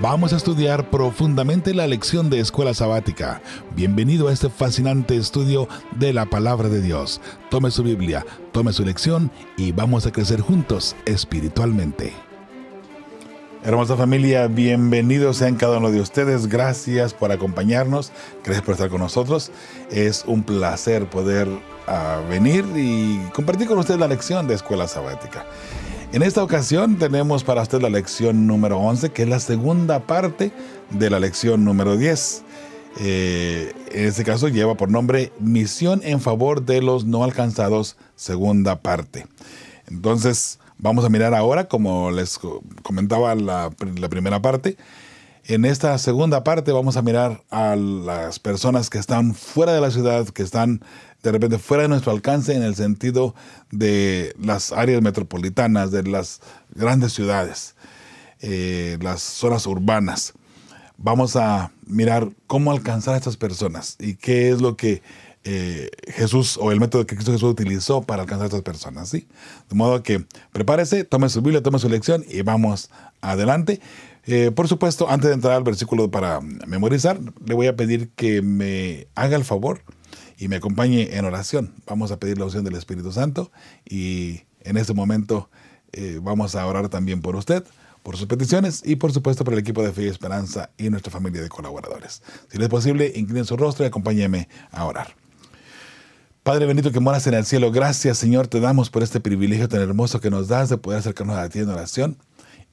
Vamos a estudiar profundamente la lección de escuela sabática. Bienvenido a este fascinante estudio de la palabra de Dios. Tome su Biblia, tome su lección y vamos a crecer juntos espiritualmente. Hermosa familia, bienvenidos sean cada uno de ustedes. Gracias por acompañarnos, gracias por estar con nosotros. Es un placer poder ah, venir y compartir con ustedes la lección de escuela sabática. En esta ocasión tenemos para usted la lección número 11, que es la segunda parte de la lección número 10. Eh, en este caso lleva por nombre Misión en favor de los no alcanzados, segunda parte. Entonces, vamos a mirar ahora, como les comentaba la, la primera parte, en esta segunda parte vamos a mirar a las personas que están fuera de la ciudad, que están de repente fuera de nuestro alcance en el sentido de las áreas metropolitanas, de las grandes ciudades, eh, las zonas urbanas. Vamos a mirar cómo alcanzar a estas personas y qué es lo que eh, Jesús o el método que Cristo Jesús utilizó para alcanzar a estas personas. ¿sí? De modo que prepárese, tome su Biblia, tome su lección y vamos adelante. Eh, por supuesto, antes de entrar al versículo para memorizar, le voy a pedir que me haga el favor y me acompañe en oración. Vamos a pedir la unción del Espíritu Santo y en este momento eh, vamos a orar también por usted, por sus peticiones y por supuesto por el equipo de Fe y Esperanza y nuestra familia de colaboradores. Si le es posible, inclinen su rostro y acompáñeme a orar. Padre bendito que moras en el cielo, gracias Señor te damos por este privilegio tan hermoso que nos das de poder acercarnos a ti en oración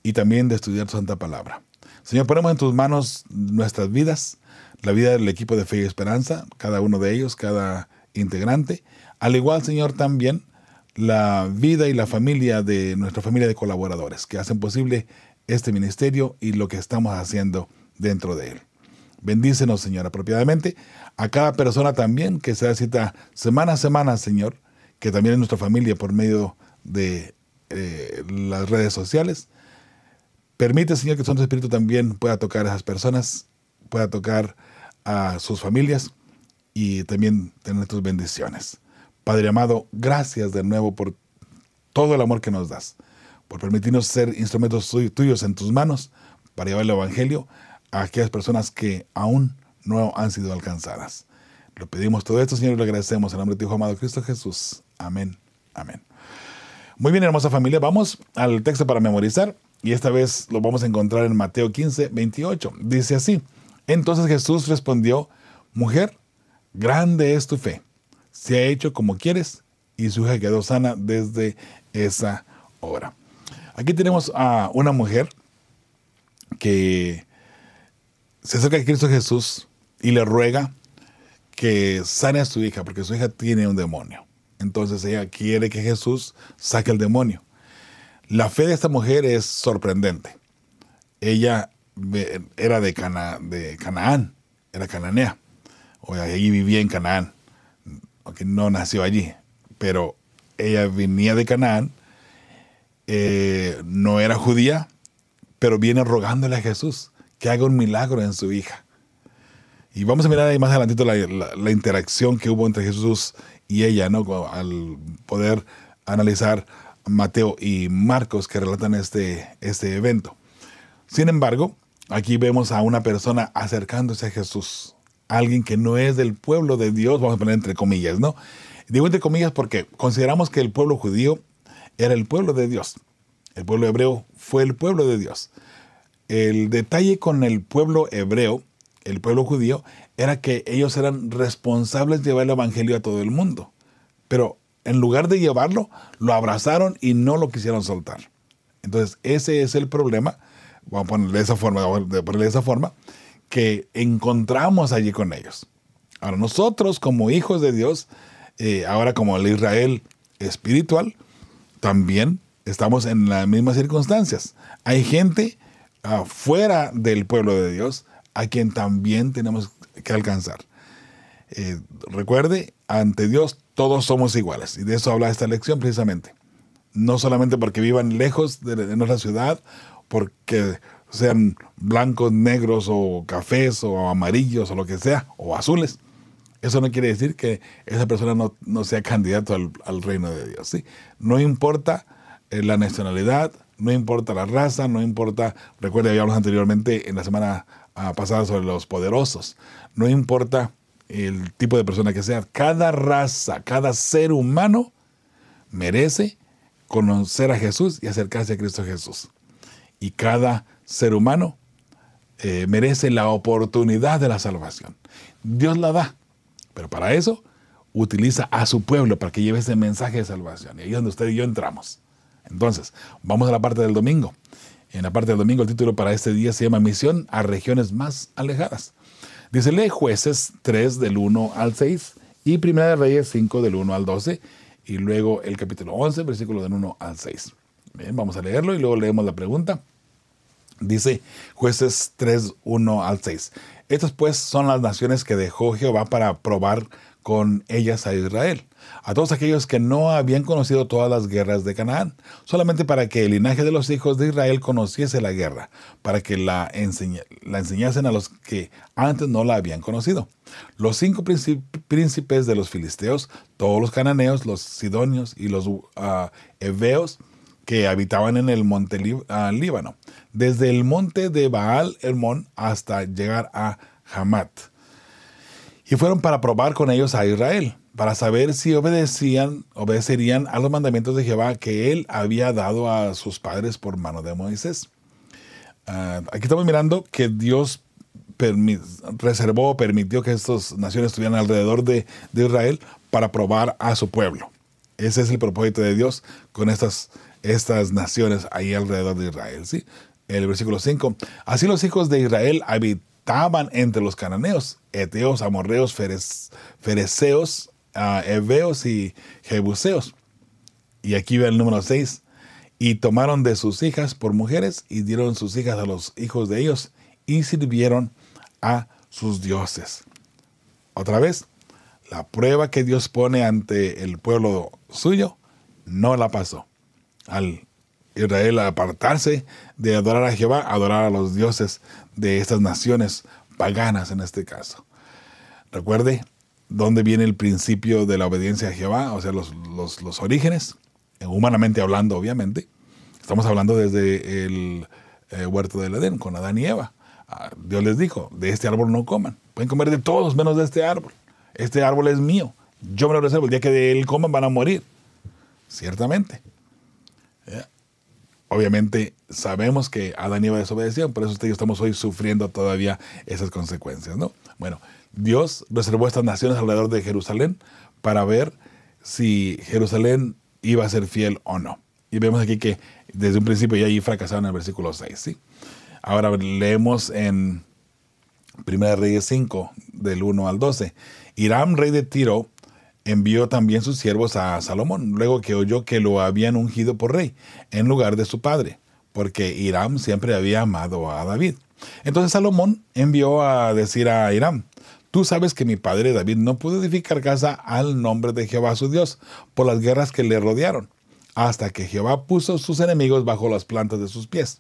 y también de estudiar tu santa palabra. Señor, ponemos en tus manos nuestras vidas, la vida del equipo de Fe y Esperanza, cada uno de ellos, cada integrante. Al igual, Señor, también la vida y la familia de nuestra familia de colaboradores que hacen posible este ministerio y lo que estamos haciendo dentro de él. Bendícenos, Señor, apropiadamente a cada persona también que se da cita semana a semana, Señor, que también es nuestra familia por medio de eh, las redes sociales. Permite, Señor, que Santo Espíritu también pueda tocar a esas personas, pueda tocar a sus familias y también tener tus bendiciones. Padre amado, gracias de nuevo por todo el amor que nos das, por permitirnos ser instrumentos tuyos en tus manos para llevar el Evangelio a aquellas personas que aún no han sido alcanzadas. Lo pedimos todo esto, Señor, y lo agradecemos en nombre de tu Hijo amado Cristo Jesús. Amén. Amén. Muy bien, hermosa familia, vamos al texto para memorizar y esta vez lo vamos a encontrar en Mateo 15, 28. Dice así, entonces Jesús respondió, Mujer, grande es tu fe, se ha hecho como quieres, y su hija quedó sana desde esa hora. Aquí tenemos a una mujer que se acerca a Cristo Jesús y le ruega que sane a su hija, porque su hija tiene un demonio. Entonces ella quiere que Jesús saque el demonio. La fe de esta mujer es sorprendente. Ella era de, Cana, de Canaán, era cananea. O allí vivía en Canaán, aunque no nació allí. Pero ella venía de Canaán, eh, no era judía, pero viene rogándole a Jesús que haga un milagro en su hija. Y vamos a mirar ahí más adelantito la, interacción que hubo entre Jesús y ella, ¿no? Al poder analizar Mateo y Marcos que relatan este, este evento. Sin embargo, Aquí vemos a una persona acercándose a Jesús, alguien que no es del pueblo de Dios, vamos a poner entre comillas, ¿no? Digo entre comillas porque consideramos que el pueblo judío era el pueblo de Dios, el pueblo hebreo fue el pueblo de Dios. El detalle con el pueblo hebreo, el pueblo judío, era que ellos eran responsables de llevar el Evangelio a todo el mundo, pero en lugar de llevarlo, lo abrazaron y no lo quisieron soltar. Entonces, ese es el problema vamos a ponerle esa forma, esa forma, que encontramos allí con ellos. Ahora nosotros como hijos de Dios, eh, ahora como el Israel espiritual, también estamos en las mismas circunstancias. Hay gente afuera del pueblo de Dios a quien también tenemos que alcanzar. Eh, recuerde, ante Dios todos somos iguales y de eso habla esta lección precisamente. No solamente porque vivan lejos de nuestra ciudad porque sean blancos, negros o cafés o amarillos o lo que sea, o azules. Eso no quiere decir que esa persona no, sea candidato al, reino de Dios. ¿sí? No importa eh, la nacionalidad, no importa la raza, no importa, recuerda, hablamos anteriormente en la semana ah, pasada sobre los poderosos, no importa el tipo de persona que sea, cada raza, cada ser humano merece conocer a Jesús y acercarse a Cristo Jesús y cada ser humano eh, merece la oportunidad de la salvación. Dios la da, pero para eso utiliza a su pueblo para que lleve ese mensaje de salvación. Y ahí es donde usted y yo entramos. Entonces, vamos a la parte del domingo. En la parte del domingo el título para este día se llama Misión a regiones más alejadas. Dice, lee jueces 3 del 1 al 6 y Primera de Reyes 5 del 1 al 12 y luego el capítulo 11 versículo del 1 al 6. Bien, vamos a leerlo y luego leemos la pregunta. Dice jueces 3, 1 al 6. Estas pues son las naciones que dejó Jehová para probar con ellas a Israel, a todos aquellos que no habían conocido todas las guerras de Canaán, solamente para que el linaje de los hijos de Israel conociese la guerra, para que la, enseñasen a los que antes no la habían conocido. Los cinco príncipes de los filisteos, todos los cananeos, los sidonios y los ah, hebreos que habitaban en el monte ah, Líbano, desde el monte de Baal Hermón hasta llegar a Hamat. Y fueron para probar con ellos a Israel, para saber si obedecían, obedecerían a los mandamientos de Jehová que él había dado a sus padres por mano de Moisés. Ah, aquí estamos mirando que Dios reservó, permitió que estas naciones estuvieran alrededor de, de Israel para probar a su pueblo. Ese es el propósito de Dios con estas estas naciones ahí alrededor de Israel. ¿sí? El versículo 5. Así los hijos de Israel habitaban entre los cananeos, eteos, amorreos, fereceos, ah, heveos y jebuseos. Y aquí ve el número 6. Y tomaron de sus hijas por mujeres y dieron sus hijas a los hijos de ellos y sirvieron a sus dioses. Otra vez, la prueba que Dios pone ante el pueblo suyo no la pasó al Israel apartarse de adorar a Jehová, adorar a los dioses de estas naciones paganas en este caso. Recuerde dónde viene el principio de la obediencia a Jehová, o sea, los, orígenes, eh, humanamente hablando, obviamente. Estamos hablando desde el eh, huerto del Edén, con Adán y Eva. Ah, Dios les dijo, de este árbol no coman. Pueden comer de todos menos de este árbol. Este árbol es mío. Yo me lo reservo. El que de él coman van a morir. Ciertamente. Eh, obviamente sabemos que Adán iba a desobedecer, por eso ustedes estamos hoy sufriendo todavía esas consecuencias, ¿no? Bueno, Dios reservó estas naciones alrededor de Jerusalén para ver si Jerusalén iba a ser fiel o no. Y vemos aquí que desde un principio ya allí fracasaron en el versículo 6, Ahora leemos en 1 Reyes 5, del 1 al 12. Irán, rey de Tiro, envió también sus siervos a Salomón, luego que oyó que lo habían ungido por rey, en lugar de su padre, porque Hiram siempre había amado a David. Entonces Salomón envió a decir a Hiram, Tú sabes que mi padre David no pudo edificar casa al nombre de Jehová su Dios por las guerras que le rodearon, hasta que Jehová puso sus enemigos bajo las plantas de sus pies.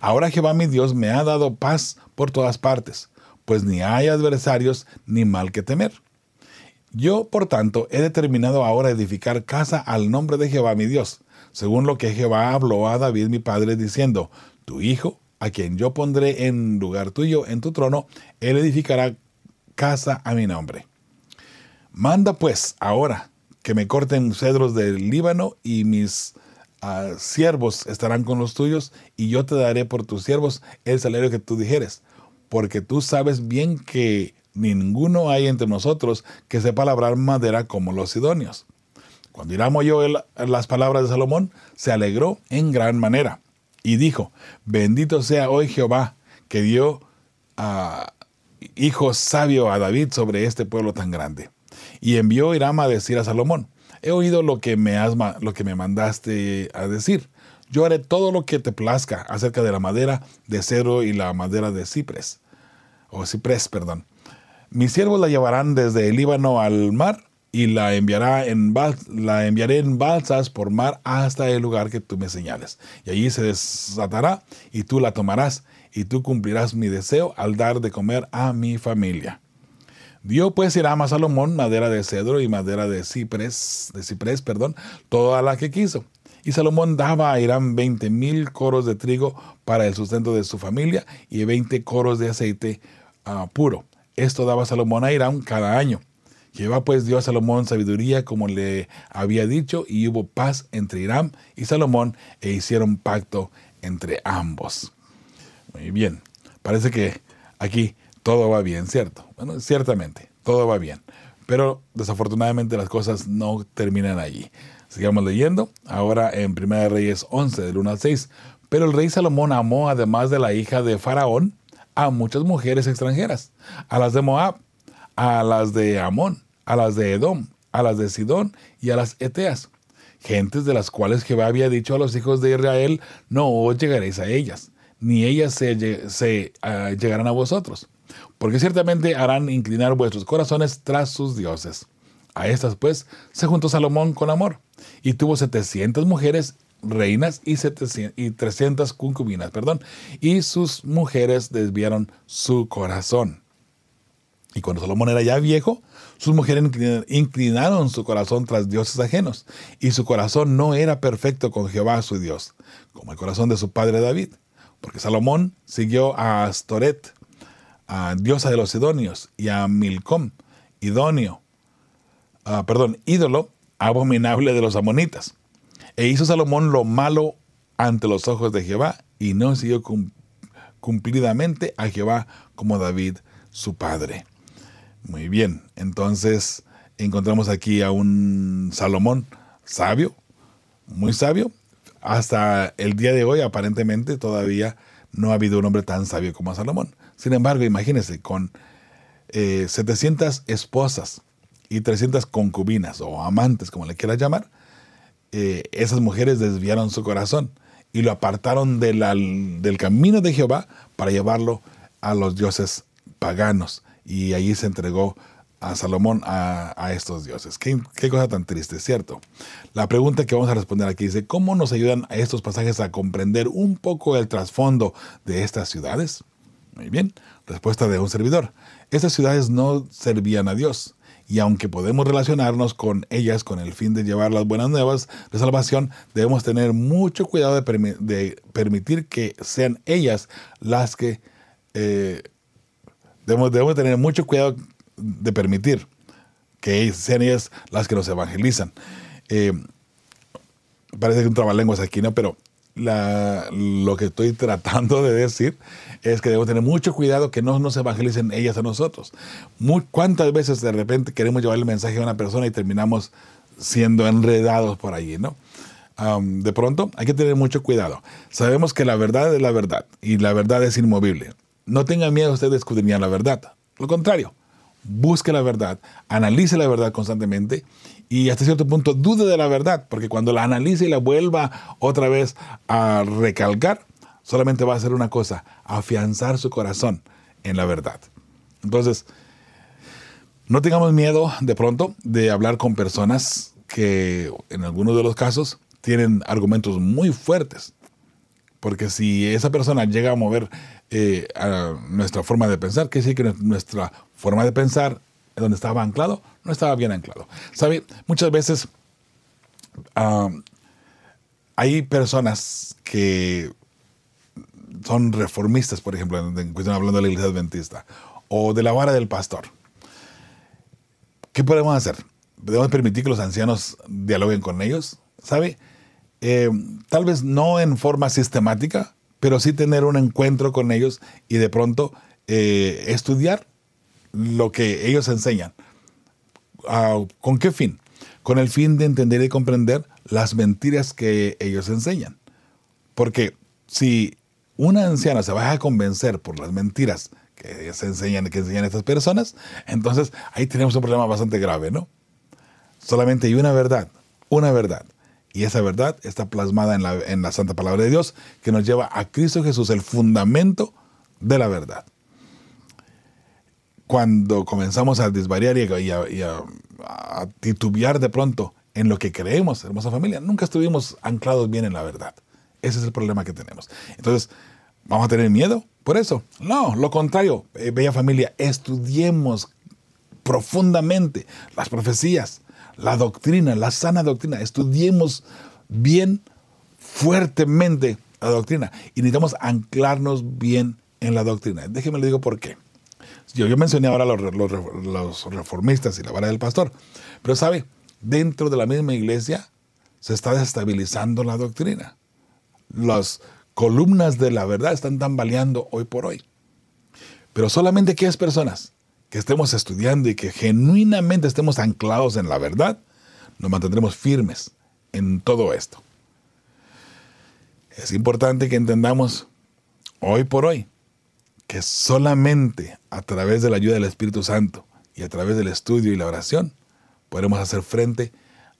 Ahora Jehová mi Dios me ha dado paz por todas partes, pues ni hay adversarios ni mal que temer. Yo, por tanto, he determinado ahora edificar casa al nombre de Jehová mi Dios, según lo que Jehová habló a David mi padre, diciendo, tu hijo, a quien yo pondré en lugar tuyo, en tu trono, él edificará casa a mi nombre. Manda pues ahora que me corten cedros del Líbano y mis ah, siervos estarán con los tuyos y yo te daré por tus siervos el salario que tú dijeres, porque tú sabes bien que ninguno hay entre nosotros que sepa labrar madera como los sidonios. Cuando Hiram oyó las palabras de Salomón, se alegró en gran manera y dijo, bendito sea hoy Jehová, que dio hijo sabio a David sobre este pueblo tan grande. Y envió Hiram a decir a Salomón, he oído lo que me, has, lo que me mandaste a decir. Yo haré todo lo que te plazca acerca de la madera de cero y la madera de cipres o cipres, perdón, mis siervos la llevarán desde el Líbano al mar y la, enviará en la enviaré en balsas por mar hasta el lugar que tú me señales. Y allí se desatará y tú la tomarás y tú cumplirás mi deseo al dar de comer a mi familia. Dio pues irán a Salomón madera de cedro y madera de ciprés, de ciprés, perdón, toda la que quiso. Y Salomón daba a Irán veinte mil coros de trigo para el sustento de su familia y veinte coros de aceite ah, puro esto daba Salomón a Irán cada año. Jehová pues Dios a Salomón sabiduría como le había dicho y hubo paz entre Irán y Salomón e hicieron pacto entre ambos. Muy bien, parece que aquí todo va bien, ¿cierto? Bueno, ciertamente, todo va bien. Pero desafortunadamente las cosas no terminan allí. Sigamos leyendo. Ahora en 1 Reyes 11, del 1 al 6. Pero el rey Salomón amó, además de la hija de Faraón, a muchas mujeres extranjeras, a las de Moab, a las de Amón, a las de Edom, a las de Sidón y a las Eteas, gentes de las cuales Jehová había dicho a los hijos de Israel, no os llegaréis a ellas, ni ellas se, ah, llegarán a vosotros, porque ciertamente harán inclinar vuestros corazones tras sus dioses. A estas pues se juntó Salomón con amor, y tuvo setecientas mujeres reinas y, 700, y 300 concubinas, perdón, y sus mujeres desviaron su corazón. Y cuando Salomón era ya viejo, sus mujeres inclinaron su corazón tras dioses ajenos, y su corazón no era perfecto con Jehová su Dios, como el corazón de su padre David, porque Salomón siguió a Astoret, a diosa de los Sidonios, y a Milcom, idóneo, ah, perdón, ídolo abominable de los amonitas. E hizo Salomón lo malo ante los ojos de Jehová y no siguió cumplidamente a Jehová como David su padre. Muy bien, entonces encontramos aquí a un Salomón sabio, muy sabio. Hasta el día de hoy aparentemente todavía no ha habido un hombre tan sabio como Salomón. Sin embargo, imagínense, con 700 eh, esposas y 300 concubinas o amantes, como le quieras llamar, eh, esas mujeres desviaron su corazón y lo apartaron del camino de Jehová para llevarlo a los dioses paganos. Y allí se entregó a Salomón a, estos dioses. ¿Qué, cosa tan triste, ¿cierto? La pregunta que vamos a responder aquí dice, ¿cómo nos ayudan estos pasajes a comprender un poco el trasfondo de estas ciudades? Muy bien, respuesta de un servidor. Estas ciudades no servían a Dios, y aunque podemos relacionarnos con ellas con el fin de llevar las buenas nuevas de salvación, debemos tener mucho cuidado de, permitir que sean ellas las que... Eh, debemos, debemos tener mucho cuidado de permitir que sean ellas las que nos evangelizan. Eh, parece que un trabalenguas aquí, ¿no? Pero lo que estoy tratando de decir es que debemos tener mucho cuidado que no nos evangelicen ellas a nosotros. ¿Cuántas veces de repente queremos llevar el mensaje a una persona y terminamos siendo enredados por allí, no? de pronto hay que tener mucho cuidado. Sabemos que la verdad es la verdad y la verdad es inmovible. No tenga miedo usted de escudriñar la verdad. Lo contrario, busque la verdad, analice la verdad constantemente y hasta cierto punto dude de la verdad, porque cuando la analice y la vuelva otra vez a recalcar, solamente va a hacer una cosa, afianzar su corazón en la verdad. Entonces, no tengamos miedo de pronto de hablar con personas que en algunos de los casos tienen argumentos muy fuertes, porque si esa persona llega a mover eh, nuestra forma de pensar, que sí que nuestra forma de pensar donde estaba anclado, no estaba bien anclado. ¿Sabe? Muchas veces hay personas que son reformistas, por ejemplo, en, cuestión hablando de la iglesia adventista, o de la vara del pastor. ¿Qué podemos hacer? ¿Podemos permitir que los ancianos dialoguen con ellos? ¿Sabe? Eh, tal vez no en forma sistemática, pero sí tener un encuentro con ellos y de pronto eh, estudiar lo que ellos enseñan. Ah, ¿Con qué fin? Con el fin de entender y comprender las mentiras que ellos enseñan. Porque si una anciana se va a convencer por las mentiras que se enseñan, que enseñan estas personas, entonces ahí tenemos un problema bastante grave, ¿no? Solamente hay una verdad, una verdad. Y esa verdad está plasmada en la, en la Santa Palabra de Dios, que nos lleva a Cristo Jesús, el fundamento de la verdad cuando comenzamos a disvariar y, a, titubear de pronto en lo que creemos, hermosa familia, nunca estuvimos anclados bien en la verdad. Ese es el problema que tenemos. Entonces, ¿vamos a tener miedo por eso? No, lo contrario, eh, bella familia, estudiemos profundamente las profecías, la doctrina, la sana doctrina, estudiemos bien, fuertemente la doctrina y necesitamos anclarnos bien en la doctrina. Déjenme le digo por qué. Yo, yo mencioné ahora los, los, reformistas y la vara del pastor, pero sabe, dentro de la misma iglesia se está desestabilizando la doctrina. Las columnas de la verdad están tambaleando hoy por hoy. Pero solamente aquellas personas que estemos estudiando y que genuinamente estemos anclados en la verdad, nos mantendremos firmes en todo esto. Es importante que entendamos hoy por hoy que solamente a través de la ayuda del Espíritu Santo y a través del estudio y la oración podremos hacer frente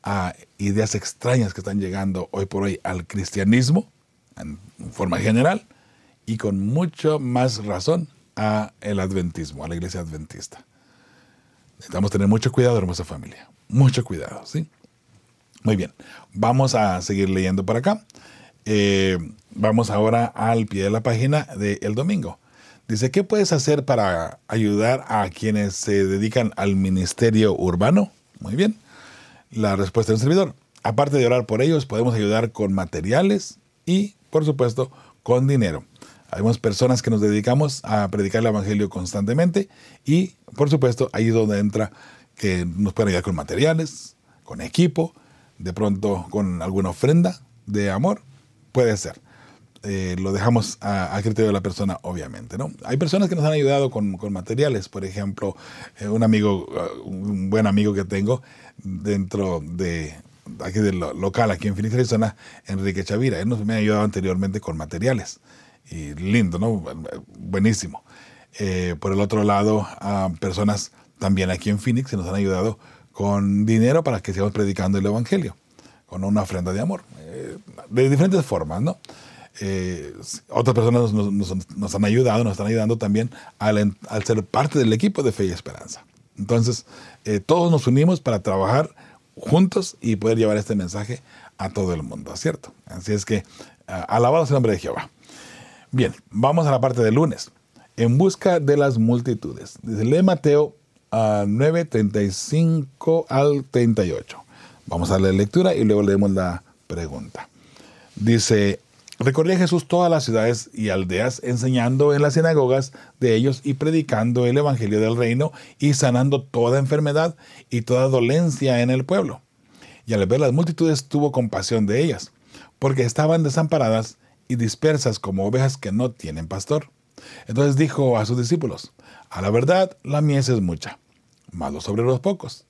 a ideas extrañas que están llegando hoy por hoy al cristianismo en forma general y con mucho más razón a el adventismo, a la iglesia adventista. Necesitamos tener mucho cuidado, hermosa familia. Mucho cuidado, ¿sí? Muy bien, vamos a seguir leyendo por acá. Eh, vamos ahora al pie de la página del domingo. Dice, ¿qué puedes hacer para ayudar a quienes se dedican al ministerio urbano? Muy bien. La respuesta de un servidor. Aparte de orar por ellos, podemos ayudar con materiales y, por supuesto, con dinero. Habemos personas que nos dedicamos a predicar el Evangelio constantemente y, por supuesto, ahí es donde entra que nos pueden ayudar con materiales, con equipo, de pronto con alguna ofrenda de amor, puede ser. Eh, lo dejamos a, criterio de la persona, obviamente. ¿no? Hay personas que nos han ayudado con, con materiales, por ejemplo, eh, un amigo, uh, un buen amigo que tengo dentro de aquí del local, aquí en Phoenix, Arizona, Enrique Chavira. Él nos me ha ayudado anteriormente con materiales. Y lindo, ¿no? Buenísimo. Eh, por el otro lado, a personas también aquí en Phoenix que nos han ayudado con dinero para que sigamos predicando el Evangelio, con una ofrenda de amor, de diferentes formas, ¿no? Eh, otras personas nos, han ayudado, nos están ayudando también al, ser parte del equipo de Fe y Esperanza. Entonces, eh, todos nos unimos para trabajar juntos y poder llevar este mensaje a todo el mundo, ¿cierto? Así es que, alabado sea el nombre de Jehová. Bien, vamos a la parte del lunes. En busca de las multitudes. Dice, lee Mateo a 9, 35 al 38. Vamos a la lectura y luego leemos la pregunta. Dice, Recorría Jesús todas las ciudades y aldeas, enseñando en las sinagogas de ellos y predicando el Evangelio del Reino y sanando toda enfermedad y toda dolencia en el pueblo. Y al ver las multitudes tuvo compasión de ellas, porque estaban desamparadas y dispersas como ovejas que no tienen pastor. Entonces dijo a sus discípulos, A la verdad, la mies es mucha, sobre los pocos.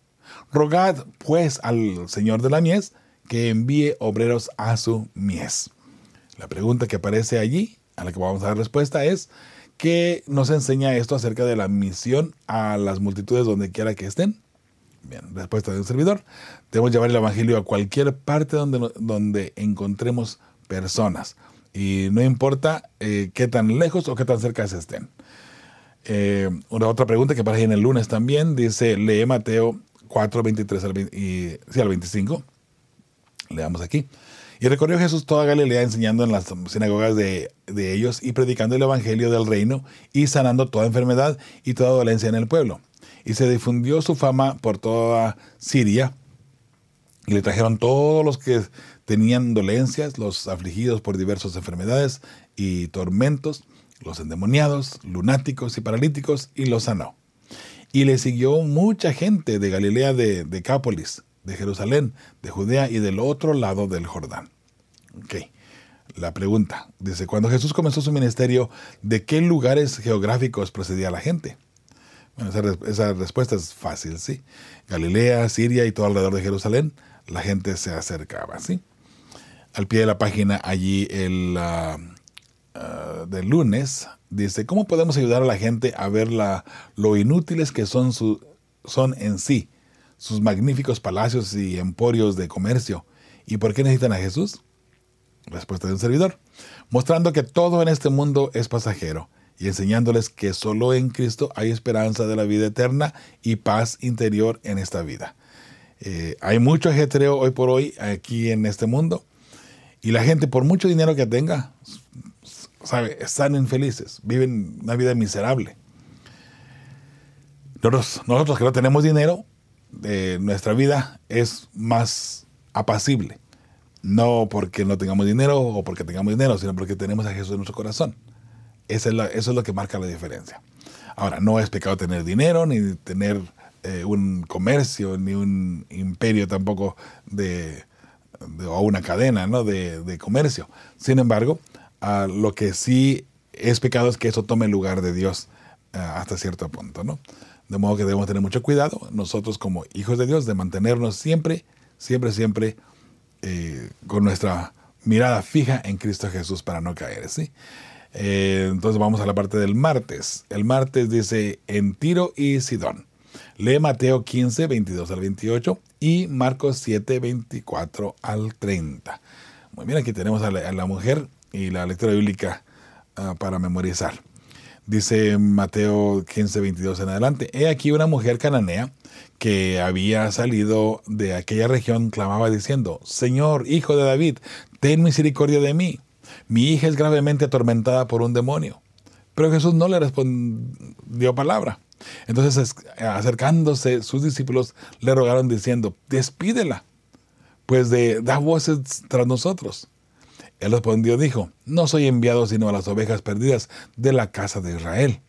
Rogad pues al Señor de la mies que envíe obreros a su mies. La pregunta que aparece allí, a la que vamos a dar respuesta, es ¿qué nos enseña esto acerca de la misión a las multitudes donde quiera que estén? Bien, respuesta de un servidor. Debemos llevar el Evangelio a cualquier parte donde, donde encontremos personas. Y no importa eh, qué tan lejos o qué tan cerca se estén. Eh, una otra pregunta que aparece en el lunes también dice, lee Mateo 4, 23 y, al 25. Leamos aquí. Y recorrió Jesús toda Galilea enseñando en las sinagogas de, ellos y predicando el Evangelio del reino y sanando toda enfermedad y toda dolencia en el pueblo. Y se difundió su fama por toda Siria y le trajeron todos los que tenían dolencias, los afligidos por diversas enfermedades y tormentos, los endemoniados, lunáticos y paralíticos, y los sanó. Y le siguió mucha gente de Galilea de Decápolis, de Jerusalén, de Judea y del otro lado del Jordán. La pregunta dice, cuando Jesús comenzó su ministerio, ¿de qué lugares geográficos procedía la gente? Bueno, esa, respuesta es fácil, ¿sí? Galilea, Siria y todo alrededor de Jerusalén, la gente se acercaba, ¿sí? Al pie de la página, allí el ah, ah, de lunes, dice, ¿cómo podemos ayudar a la gente a ver lo inútiles que son, son en sí? sus magníficos palacios y emporios de comercio. ¿Y por qué necesitan a Jesús? Respuesta de un servidor. Mostrando que todo en este mundo es pasajero y enseñándoles que solo en Cristo hay esperanza de la vida eterna y paz interior en esta vida. Eh, hay mucho ajetreo hoy por hoy aquí en este mundo y la gente por mucho dinero que tenga, sabe, están infelices, viven una vida miserable. nosotros que no tenemos dinero, nuestra vida es más apacible. No porque no tengamos dinero o porque tengamos dinero, sino porque tenemos a Jesús en nuestro corazón. Eso es lo, que marca la diferencia. Ahora, no es pecado tener dinero, ni tener eh, un comercio, ni un imperio tampoco de, o una cadena ¿no? de, comercio. Sin embargo, lo que sí es pecado es que eso tome lugar de Dios eh, hasta cierto punto. ¿no? De modo que debemos tener mucho cuidado nosotros como hijos de Dios de mantenernos siempre, siempre, siempre eh, con nuestra mirada fija en Cristo Jesús para no caer. Eh, entonces vamos a la parte del martes. El martes dice en Tiro y Sidón. Lee Mateo 15, 22 al 28 y Marcos 7, 24 al 30. Muy bien, aquí tenemos a la, mujer y la lectura bíblica ah, para memorizar. Dice Mateo 15, 22 en adelante. He aquí una mujer cananea que había salido de aquella región clamaba diciendo, Señor, hijo de David, ten misericordia de mí. Mi hija es gravemente atormentada por un demonio. Pero Jesús no le respondió palabra. Entonces, acercándose sus discípulos, le rogaron diciendo, despídela, pues da voces tras nosotros. Él respondió, dijo, no soy enviado sino a las ovejas perdidas de la casa de Israel.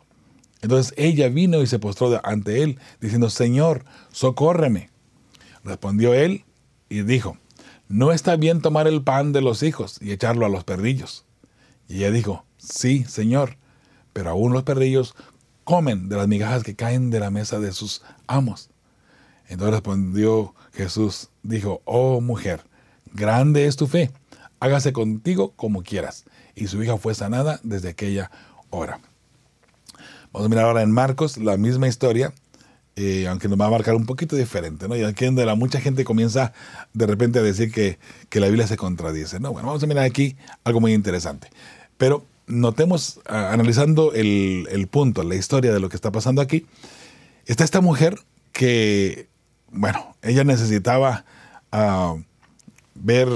Entonces ella vino y se postró ante él, diciendo, Señor, socórreme. Respondió él y dijo, no está bien tomar el pan de los hijos y echarlo a los perdillos. Y ella dijo, sí, Señor, pero aún los perrillos comen de las migajas que caen de la mesa de sus amos. Entonces respondió Jesús, dijo, oh mujer, grande es tu fe hágase contigo como quieras. Y su hija fue sanada desde aquella hora. Vamos a mirar ahora en Marcos la misma historia, eh, aunque nos va a marcar un poquito diferente, ¿no? Y aquí donde la mucha gente comienza de repente a decir que, la Biblia se contradice, ¿no? Bueno, vamos a mirar aquí algo muy interesante. Pero notemos, analizando el, el punto, la historia de lo que está pasando aquí, está esta mujer que, bueno, ella necesitaba ah, ver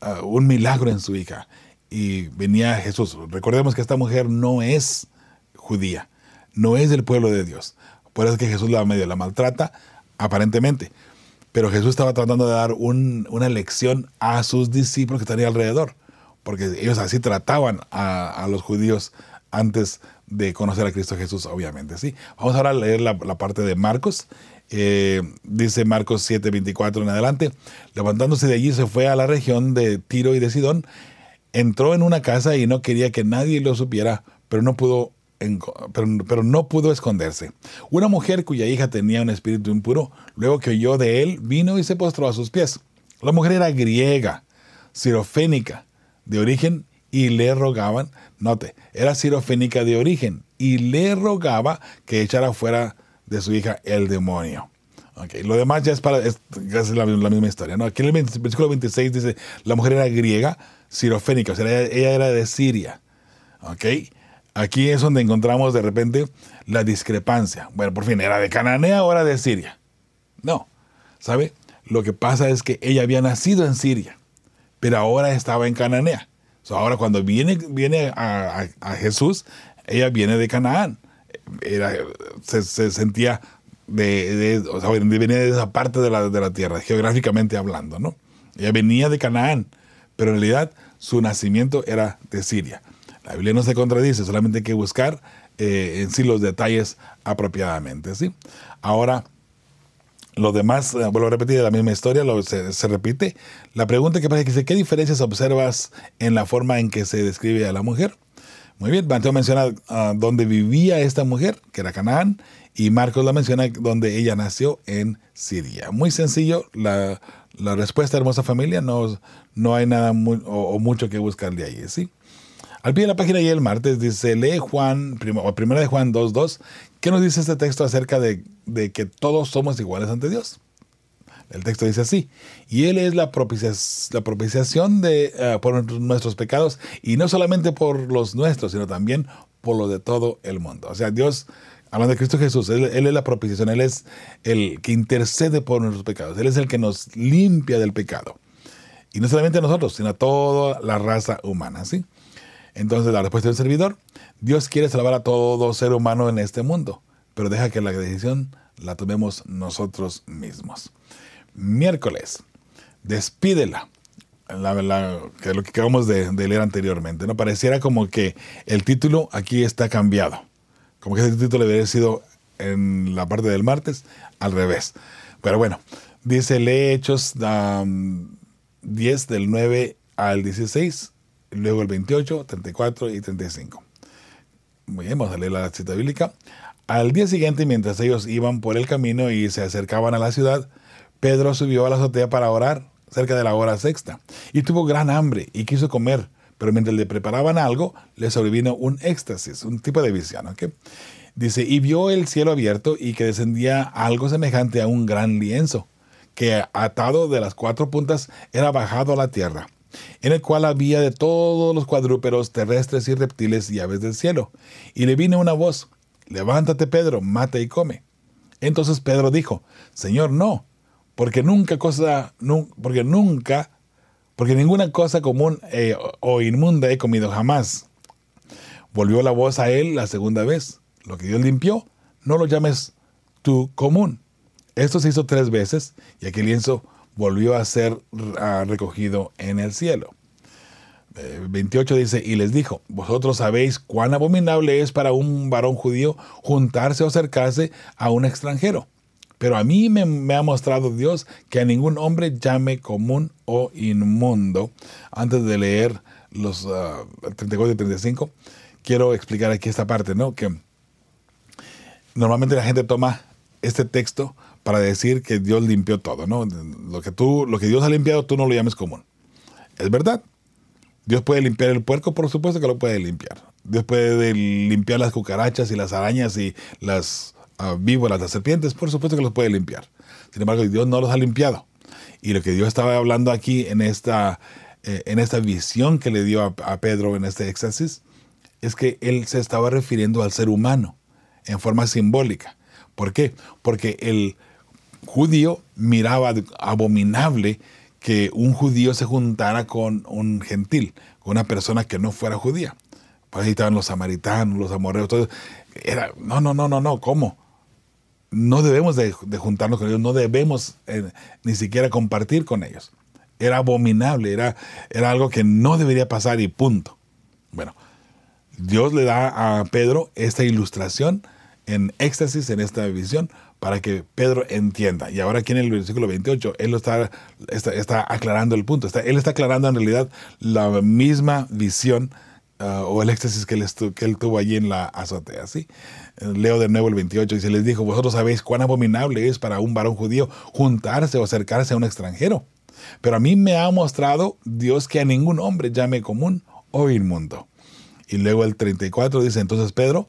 Ah, un milagro en su hija y venía Jesús. Recordemos que esta mujer no es judía, no es del pueblo de Dios. Por eso es que Jesús la medio la maltrata, aparentemente. Pero Jesús estaba tratando de dar una lección a sus discípulos que estarían alrededor, porque ellos así trataban a, los judíos antes de conocer a Cristo Jesús, obviamente. ¿sí? Vamos ahora a leer la, la parte de Marcos eh, dice Marcos 7.24 en adelante, levantándose de allí se fue a la región de Tiro y de Sidón, entró en una casa y no quería que nadie lo supiera, pero no pudo, no pudo esconderse. Una mujer cuya hija tenía un espíritu impuro, luego que oyó de él, vino y se postró a sus pies. La mujer era griega, sirofénica de origen y le rogaban, note, era sirofénica de origen, y le rogaba que echara fuera de su hija el demonio. Lo demás ya es para, es, la, misma historia. ¿no? Aquí en el versículo 26 dice, la mujer era griega, sirofénica, o sea, ella, era de Siria. Aquí es donde encontramos de repente la discrepancia. Bueno, por fin, ¿era de Cananea o era de Siria? No, ¿sabe? Lo que pasa es que ella había nacido en Siria, pero ahora estaba en Cananea. O sea, ahora cuando viene, viene a Jesús, ella viene de Canaán era, se, sentía de, venía de esa parte de la, tierra, geográficamente hablando, ¿no? Ella venía de Canaán, pero en realidad su nacimiento era de Siria. La Biblia no se contradice, solamente hay que buscar eh, en sí los detalles apropiadamente, ¿sí? Ahora, lo demás, eh, vuelvo a repetir, la misma historia se, se, repite. La pregunta que pasa es que ¿qué diferencias observas en la forma en que se describe a la mujer? Muy bien, Mateo menciona ah, dónde vivía esta mujer, que era Canaán, y Marcos la menciona donde ella nació en Siria. Muy sencillo, la, respuesta, hermosa familia, no, no hay nada muy, o, mucho que buscar de ahí, ¿sí? Al pie de la página y el martes dice, lee Juan, primero, primera de Juan 2.2, ¿qué nos dice este texto acerca de que todos somos iguales ante Dios? El texto dice así, y Él es la, propiciación de, eh, por nuestros pecados, y no solamente por los nuestros, sino también por los de todo el mundo. O sea, Dios, hablando de Cristo Jesús, Él, es la propiciación, Él es el que intercede por nuestros pecados, Él es el que nos limpia del pecado. Y no solamente a nosotros, sino a toda la raza humana, ¿sí? Entonces la respuesta del servidor, Dios quiere salvar a todo ser humano en este mundo, pero deja que la decisión la tomemos nosotros mismos miércoles. Despídela. La, lo que acabamos de, leer anteriormente. ¿no? Pareciera como que el título aquí está cambiado. Como que ese título hubiera sido en la parte del martes al revés. Pero bueno, dice, lee Hechos 10 del 9 al 16, luego el 28, 34 y 35. Muy bien, vamos a leer la cita bíblica. Al día siguiente, mientras ellos iban por el camino y se acercaban a la ciudad, Pedro subió a la azotea para orar cerca de la hora sexta y tuvo gran hambre y quiso comer, pero mientras le preparaban algo, le sobrevino un éxtasis, un tipo de visión. Dice, y vio el cielo abierto y que descendía algo semejante a un gran lienzo, que atado de las cuatro puntas era bajado a la tierra, en el cual había de todos los cuadrúperos terrestres y reptiles y aves del cielo. Y le vino una voz, levántate Pedro, mata y come. Entonces Pedro dijo, Señor, no, porque nunca cosa, porque nunca, porque ninguna cosa común eh, o inmunda he comido jamás. Volvió la voz a él la segunda vez. Lo que Dios limpió, no lo llames tú común. Esto se hizo tres veces y aquel lienzo volvió a ser recogido en el cielo. 28 eh, dice, y les dijo, vosotros sabéis cuán abominable es para un varón judío juntarse o acercarse a un extranjero, pero a mí me, ha mostrado Dios que a ningún hombre llame común o inmundo. Antes de leer los 34 ah, y 35, quiero explicar aquí esta parte, ¿no? Que normalmente la gente toma este texto para decir que Dios limpió todo, ¿no? Lo que, tú, lo que Dios ha limpiado, tú no lo llames común. Es verdad. Dios puede limpiar el puerco, por supuesto que lo puede limpiar. Dios puede limpiar las cucarachas y las arañas y las Ah, vivo las serpientes, por supuesto que los puede limpiar. Sin embargo, Dios no los ha limpiado. Y lo que Dios estaba hablando aquí en esta, eh, en esta visión que le dio a, Pedro en este éxtasis, es que él se estaba refiriendo al ser humano en forma simbólica. ¿Por qué? Porque el judío miraba abominable que un judío se juntara con un gentil, con una persona que no fuera judía. Pues ahí estaban los samaritanos, los amorreos, Era, no, no, no, no, no, ¿cómo? no debemos de, juntarnos con ellos, no debemos eh, ni siquiera compartir con ellos. Era abominable, era, era algo que no debería pasar y punto. Bueno, Dios le da a Pedro esta ilustración en éxtasis, en esta visión, para que Pedro entienda. Y ahora aquí en el versículo 28, él está, está, aclarando el punto. Está, él está aclarando en realidad la misma visión Ah, o el éxtasis que él, tuvo allí en la azotea. ¿sí? Eh, Leo de nuevo el 28 y se les dijo, vosotros sabéis cuán abominable es para un varón judío juntarse o acercarse a un extranjero. Pero a mí me ha mostrado Dios que a ningún hombre llame común o inmundo. Y luego el 34 dice, entonces Pedro,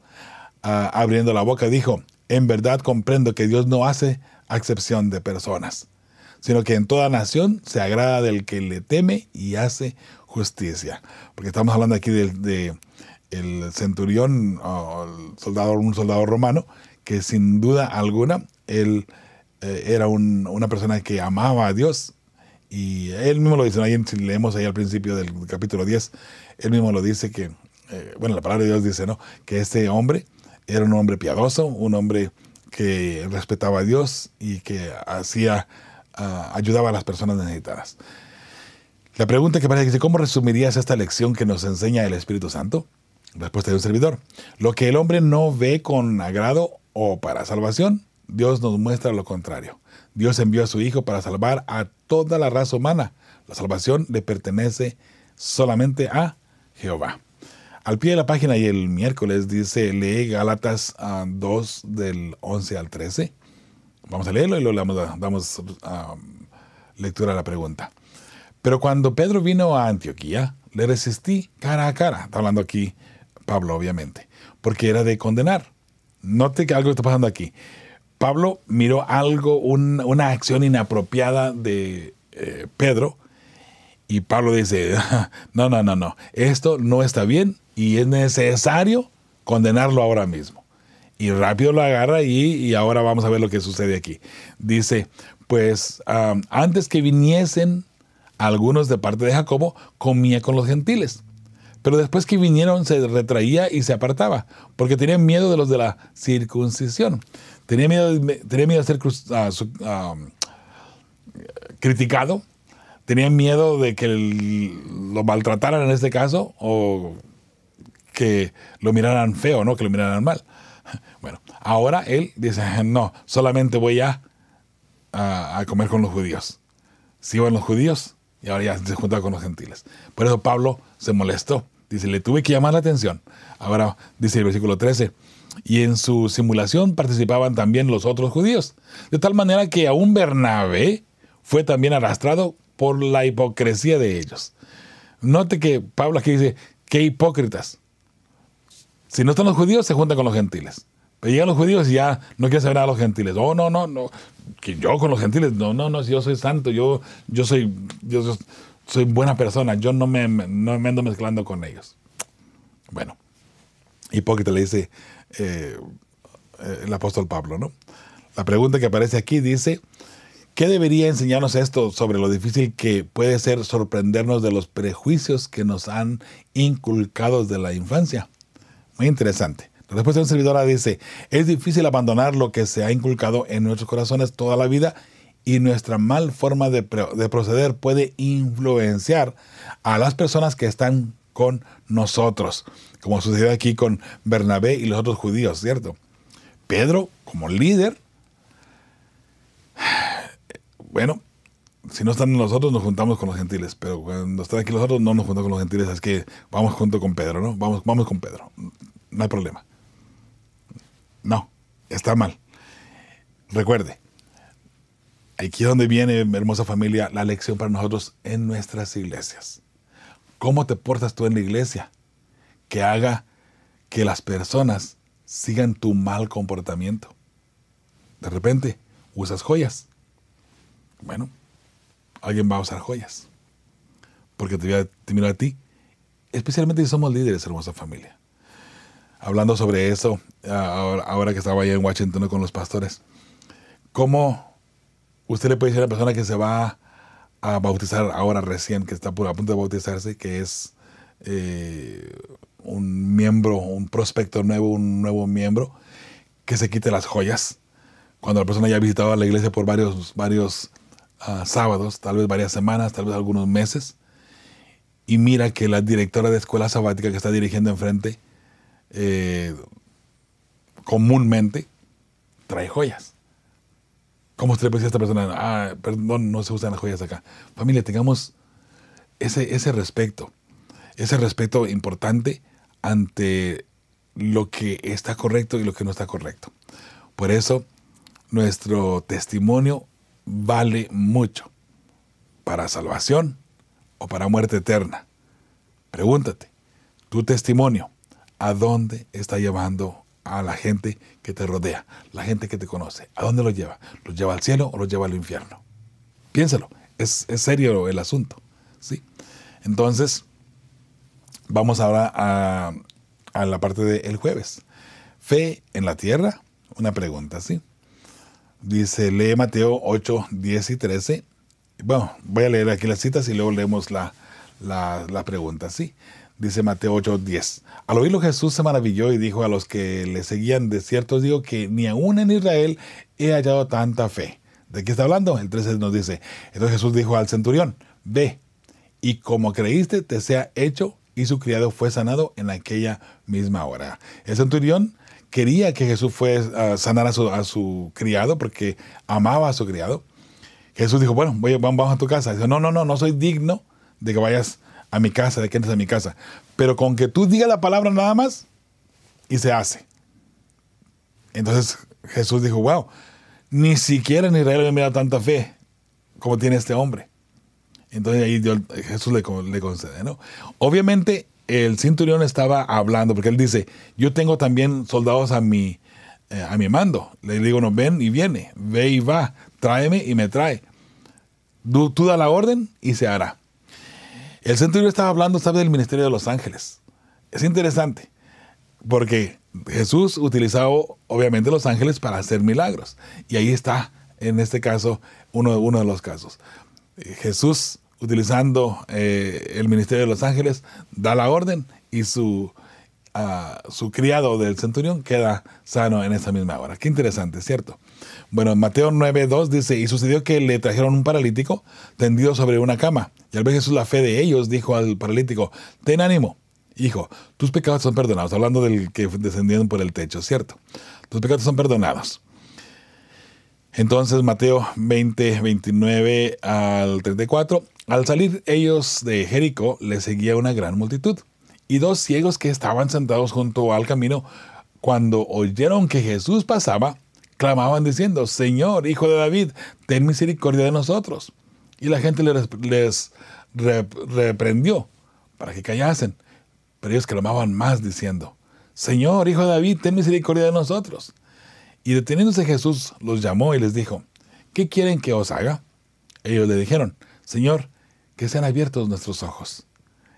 ah, abriendo la boca, dijo, en verdad comprendo que Dios no hace excepción de personas, sino que en toda nación se agrada del que le teme y hace justicia. Porque estamos hablando aquí del centurión, un soldado romano, que sin duda alguna él eh, era una persona que amaba a Dios. Y él mismo lo dice, leemos ahí al principio del capítulo 10, él mismo lo dice que, eh, bueno, la palabra de Dios dice, ¿no? Que este hombre era un hombre piadoso, un hombre que respetaba a Dios y que hacía, ah, ayudaba a las personas necesitadas. La pregunta que parece ¿cómo resumirías esta lección que nos enseña el Espíritu Santo? Respuesta de un servidor. Lo que el hombre no ve con agrado o para salvación, Dios nos muestra lo contrario. Dios envió a su Hijo para salvar a toda la raza humana. La salvación le pertenece solamente a Jehová. Al pie de la página y el miércoles dice, lee Gálatas 2 ah, del 11 al 13. Vamos a leerlo y luego le damos, ah, lectura a la pregunta. Pero cuando Pedro vino a Antioquía, le resistí cara a cara, está hablando aquí Pablo, obviamente, porque era de condenar. Note que algo está pasando aquí. Pablo miró algo, una acción inapropiada de eh, Pedro, y Pablo dice, no, no, no, no, esto no está bien y es necesario condenarlo ahora mismo. Y rápido lo agarra y, ahora vamos a ver lo que sucede aquí. Dice, pues ah, antes que viniesen algunos de parte de Jacobo, comía con los gentiles. Pero después que vinieron se retraía y se apartaba, porque tenía miedo de los de la circuncisión. Tenía miedo, miedo de ser ah, ah, criticado, tenía miedo de que lo maltrataran en este caso o que lo miraran feo, ¿no? que lo miraran mal. Bueno, ahora él dice, no, solamente voy a, a, a comer con los judíos. Si van los judíos, y ahora ya se junta con los gentiles. Por eso Pablo se molestó. Dice, le tuve que llamar la atención. Ahora dice el versículo 13, y en su simulación participaban también los otros judíos. De tal manera que aún Bernabé fue también arrastrado por la hipocresía de ellos. Note que Pablo aquí dice, qué hipócritas. Si no están los judíos, se juntan con los gentiles llegan los judíos y ya no quieren saber a los gentiles. Oh, no, no, no. Que yo con los gentiles, no, no, no, si yo soy santo, yo, yo soy, yo soy buena persona, yo no me, no ando mezclando con ellos. Bueno, hipócrita le dice eh, eh, el apóstol Pablo, ¿no? La pregunta que aparece aquí dice, ¿qué debería enseñarnos esto sobre lo difícil que puede ser sorprendernos de los prejuicios que nos han inculcado desde la infancia? Muy interesante. Después de un servidora dice, es difícil abandonar lo que se ha inculcado en nuestros corazones toda la vida y nuestra mal forma de, proceder puede influenciar a las personas que están con nosotros, como sucedió aquí con Bernabé y los otros judíos, ¿cierto? Pedro, como líder, bueno, si no están nosotros, nos juntamos con los gentiles, pero cuando están aquí los otros, no nos juntamos con los gentiles, es que vamos junto con Pedro, ¿no? Vamos, vamos con Pedro, no hay problema. No, está mal. Recuerde, aquí es donde viene, hermosa familia, la lección para nosotros en nuestras iglesias. ¿Cómo te portas tú en la iglesia? Que haga que las personas sigan tu mal comportamiento. De repente, usas joyas. Bueno, alguien va a usar joyas. Porque te, voy a, te a ti. Especialmente si somos líderes, hermosa familia hablando sobre eso, ahora, que estaba allá en Washington con los pastores, ¿cómo usted le puede decir a la persona que se va a bautizar ahora recién, que está a punto de bautizarse, que es eh, un miembro, un prospecto nuevo, un nuevo miembro, que se quite las joyas? Cuando la persona ya ha visitado la iglesia por varios, varios ah, sábados, tal vez varias semanas, tal vez algunos meses, y mira que la directora de escuela sabática que está dirigiendo enfrente, eh, comúnmente trae joyas. ¿Cómo usted le puede decir a esta persona, ah, perdón, no se usan las joyas acá? Familia, tengamos ese, ese respeto, ese respeto importante ante lo que está correcto y lo que no está correcto. Por eso, nuestro testimonio vale mucho para salvación o para muerte eterna. Pregúntate, tu testimonio a dónde está llevando a la gente que te rodea, la gente que te conoce. ¿A dónde lo lleva? ¿Lo lleva al cielo o lo lleva al infierno? Piénsalo, es, serio el asunto. ¿sí? Entonces, vamos ahora a, la parte del jueves. Fe en la tierra, una pregunta, ¿sí? Dice, lee Mateo 8, 10 y 13. Bueno, voy a leer aquí las citas y luego leemos la, pregunta, ¿sí? sí dice Mateo 8:10. Al oírlo Jesús se maravilló y dijo a los que le seguían, de cierto digo que ni aún en Israel he hallado tanta fe. ¿De qué está hablando? El 13 nos dice, entonces Jesús dijo al centurión, ve, y como creíste te sea hecho, y su criado fue sanado en aquella misma hora. El centurión quería que Jesús fuese a sanar a su, criado porque amaba a su criado. Jesús dijo, bueno, voy, vamos a tu casa. Dijo, no, no, no, no soy digno de que vayas a mi casa, de que entres a mi casa. Pero con que tú digas la palabra nada más y se hace. Entonces Jesús dijo, wow, ni siquiera en Israel me da tanta fe como tiene este hombre. Entonces ahí Jesús le, concede, ¿no? Obviamente el centurión estaba hablando, porque él dice, yo tengo también soldados a mi, eh, a mi mando. Le digo, no, ven y viene, ve y va, tráeme y me trae. tú da la orden y se hará. El centurión estaba hablando, sabe, del ministerio de los ángeles. Es interesante, porque Jesús utilizaba obviamente los ángeles para hacer milagros. Y ahí está, en este caso, uno, uno de los casos. Jesús, utilizando eh, el ministerio de los ángeles, da la orden y su a su criado del centurión queda sano en esa misma hora. Qué interesante, ¿cierto? Bueno, Mateo 9.2 dice, y sucedió que le trajeron un paralítico tendido sobre una cama. Y al ver Jesús la fe de ellos, dijo al paralítico, ten ánimo, hijo, tus pecados son perdonados. Hablando del que descendieron por el techo, ¿cierto? Tus pecados son perdonados. Entonces Mateo 20, 29 al 34, al salir ellos de Jericó, le seguía una gran multitud y dos ciegos que estaban sentados junto al camino, cuando oyeron que Jesús pasaba, clamaban diciendo, Señor, Hijo de David, ten misericordia de nosotros. Y la gente les, reprendió para que callasen, pero ellos clamaban más diciendo, Señor, Hijo de David, ten misericordia de nosotros. Y deteniéndose Jesús los llamó y les dijo, ¿qué quieren que os haga? Ellos le dijeron, Señor, que sean abiertos nuestros ojos.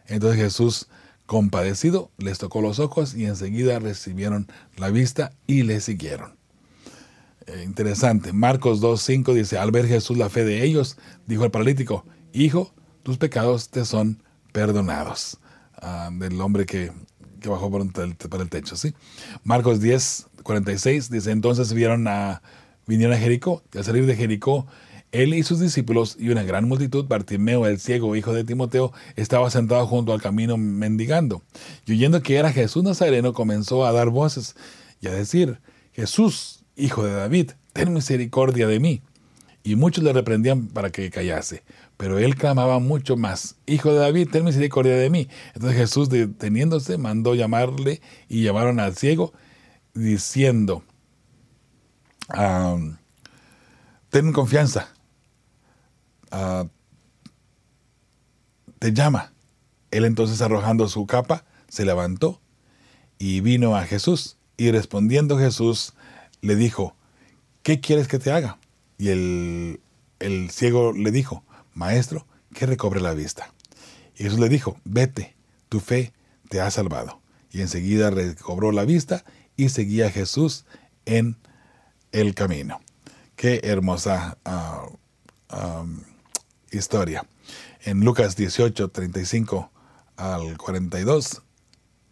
Entonces Jesús Compadecido, les tocó los ojos y enseguida recibieron la vista y le siguieron. Eh, interesante. Marcos 2.5 dice, al ver Jesús la fe de ellos, dijo el paralítico, Hijo, tus pecados te son perdonados. Ah, del hombre que, bajó por el, el, techo, ¿sí? Marcos 10, dice, entonces vieron a, vinieron a Jericó, y al salir de Jericó, él y sus discípulos y una gran multitud, Bartimeo el ciego, hijo de Timoteo, estaba sentado junto al camino mendigando. Y oyendo que era Jesús Nazareno, comenzó a dar voces y a decir, Jesús, hijo de David, ten misericordia de mí. Y muchos le reprendían para que callase. Pero él clamaba mucho más, Hijo de David, ten misericordia de mí. Entonces Jesús, deteniéndose, mandó llamarle y llamaron al ciego, diciendo, ah, ten confianza, te llama. Él entonces arrojando su capa, se levantó y vino a Jesús. Y respondiendo Jesús le dijo, ¿qué quieres que te haga? Y el, ciego le dijo, Maestro, que recobre la vista. Y Jesús le dijo, vete, tu fe te ha salvado. Y enseguida recobró la vista y seguía a Jesús en el camino. Qué hermosa ah, historia. En Lucas 18, 35 al 42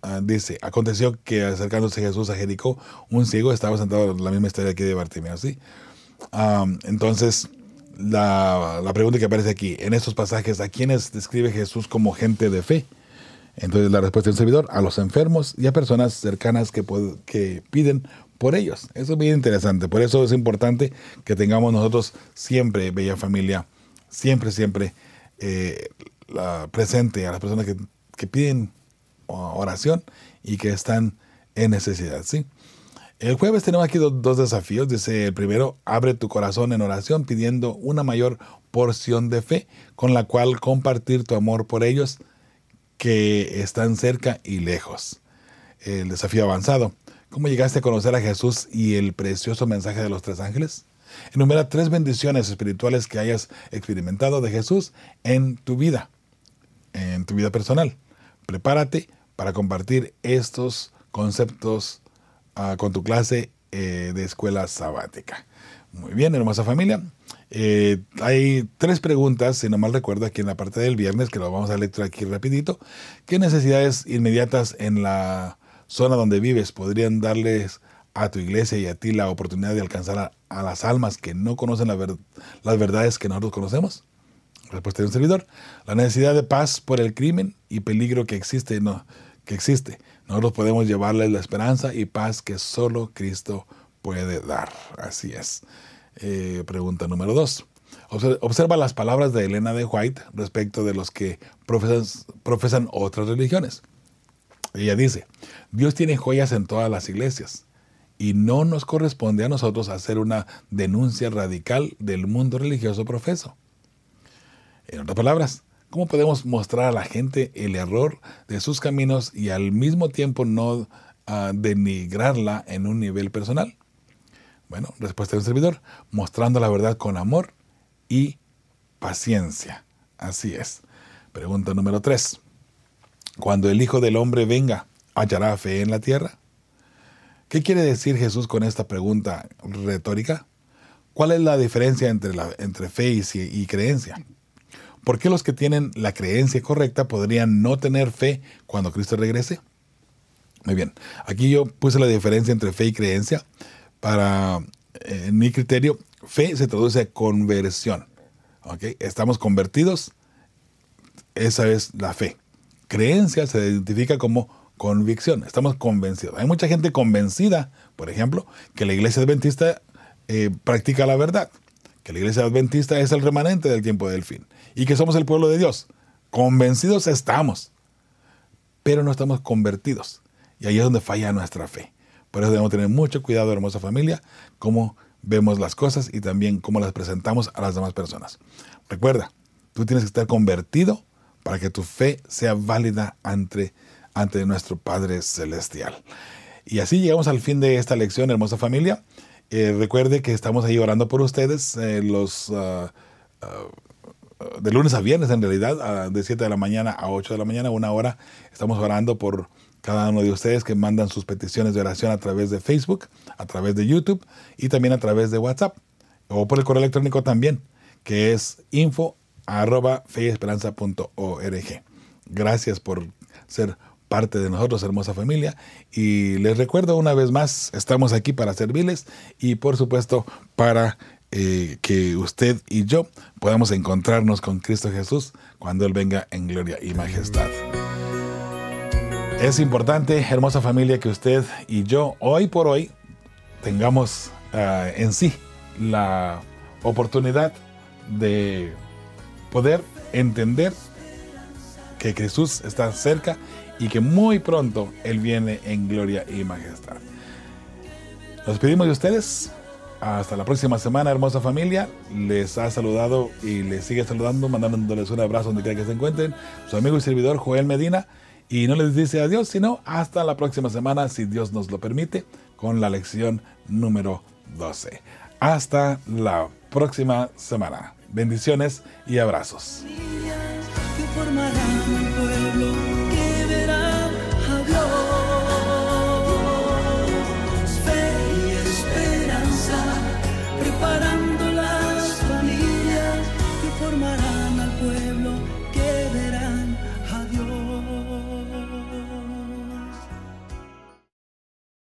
ah, dice, aconteció que acercándose Jesús a Jericó, un ciego estaba sentado, en la misma historia que de Bartimeo, ¿sí? entonces, la, pregunta que aparece aquí, en estos pasajes, ¿a quiénes describe Jesús como gente de fe? Entonces, la respuesta del servidor, a los enfermos y a personas cercanas que, que piden por ellos. Eso es bien interesante, por eso es importante que tengamos nosotros siempre, bella familia, siempre, siempre eh, presente a las personas que, piden oración y que están en necesidad. ¿sí? El jueves tenemos aquí dos, dos desafíos. Dice el primero, abre tu corazón en oración pidiendo una mayor porción de fe con la cual compartir tu amor por ellos que están cerca y lejos. El desafío avanzado. ¿Cómo llegaste a conocer a Jesús y el precioso mensaje de los tres ángeles? Enumera tres bendiciones espirituales que hayas experimentado de Jesús en tu vida, en tu vida personal. Prepárate para compartir estos conceptos ah, con tu clase eh, de escuela sabática. Muy bien, hermosa familia. Eh, hay tres preguntas, si no mal recuerdo, aquí en la parte del viernes, que lo vamos a leer aquí rapidito. ¿Qué necesidades inmediatas en la zona donde vives podrían darles a tu iglesia y a ti la oportunidad de alcanzar a, las almas que no conocen la las verdades que nosotros conocemos? Respuesta de un servidor. La necesidad de paz por el crimen y peligro que existe. No, que existe. Nosotros podemos llevarles la esperanza y paz que solo Cristo puede dar. Así es. Eh, pregunta número dos. Observa las palabras de Elena de White respecto de los que profesan otras religiones. Ella dice, Dios tiene joyas en todas las iglesias y no nos corresponde a nosotros hacer una denuncia radical del mundo religioso profeso. En otras palabras, ¿cómo podemos mostrar a la gente el error de sus caminos y al mismo tiempo no ah, denigrarla en un nivel personal? Bueno, respuesta de un servidor, mostrando la verdad con amor y paciencia. Así es. Pregunta número 3. Cuando el Hijo del Hombre venga, ¿hallará fe en la tierra? ¿Qué quiere decir Jesús con esta pregunta retórica? ¿Cuál es la diferencia entre, la, entre fe y, creencia? ¿Por qué los que tienen la creencia correcta podrían no tener fe cuando Cristo regrese? Muy bien, aquí yo puse la diferencia entre fe y creencia. Para eh, mi criterio, fe se traduce a conversión. Estamos convertidos, esa es la fe. Creencia se identifica como convicción, estamos convencidos. Hay mucha gente convencida, por ejemplo, que la iglesia adventista eh, practica la verdad, que la iglesia adventista es el remanente del tiempo del fin y que somos el pueblo de Dios. Convencidos estamos, pero no estamos convertidos. Y ahí es donde falla nuestra fe. Por eso debemos tener mucho cuidado, hermosa familia, cómo vemos las cosas y también cómo las presentamos a las demás personas. Recuerda, tú tienes que estar convertido para que tu fe sea válida ante Dios ante nuestro Padre Celestial. Y así llegamos al fin de esta lección, hermosa familia. Eh, recuerde que estamos ahí orando por ustedes eh, los ah, ah, de lunes a viernes en realidad, ah, de 7 de la mañana a 8 de la mañana, una hora. Estamos orando por cada uno de ustedes que mandan sus peticiones de oración a través de Facebook, a través de YouTube y también a través de WhatsApp o por el correo electrónico también, que es info arroba Gracias por ser parte de nosotros, hermosa familia. Y les recuerdo una vez más, estamos aquí para servirles y por supuesto para eh, que usted y yo podamos encontrarnos con Cristo Jesús cuando Él venga en gloria y majestad. Es importante, hermosa familia, que usted y yo hoy por hoy tengamos ah, en sí la oportunidad de poder entender que Jesús está cerca y que muy pronto Él viene en gloria y majestad. Nos pedimos de ustedes. Hasta la próxima semana, hermosa familia. Les ha saludado y les sigue saludando, mandándoles un abrazo donde quiera que se encuentren. Su amigo y servidor Joel Medina. Y no les dice adiós, sino hasta la próxima semana, si Dios nos lo permite, con la lección número 12. Hasta la próxima semana. Bendiciones y abrazos.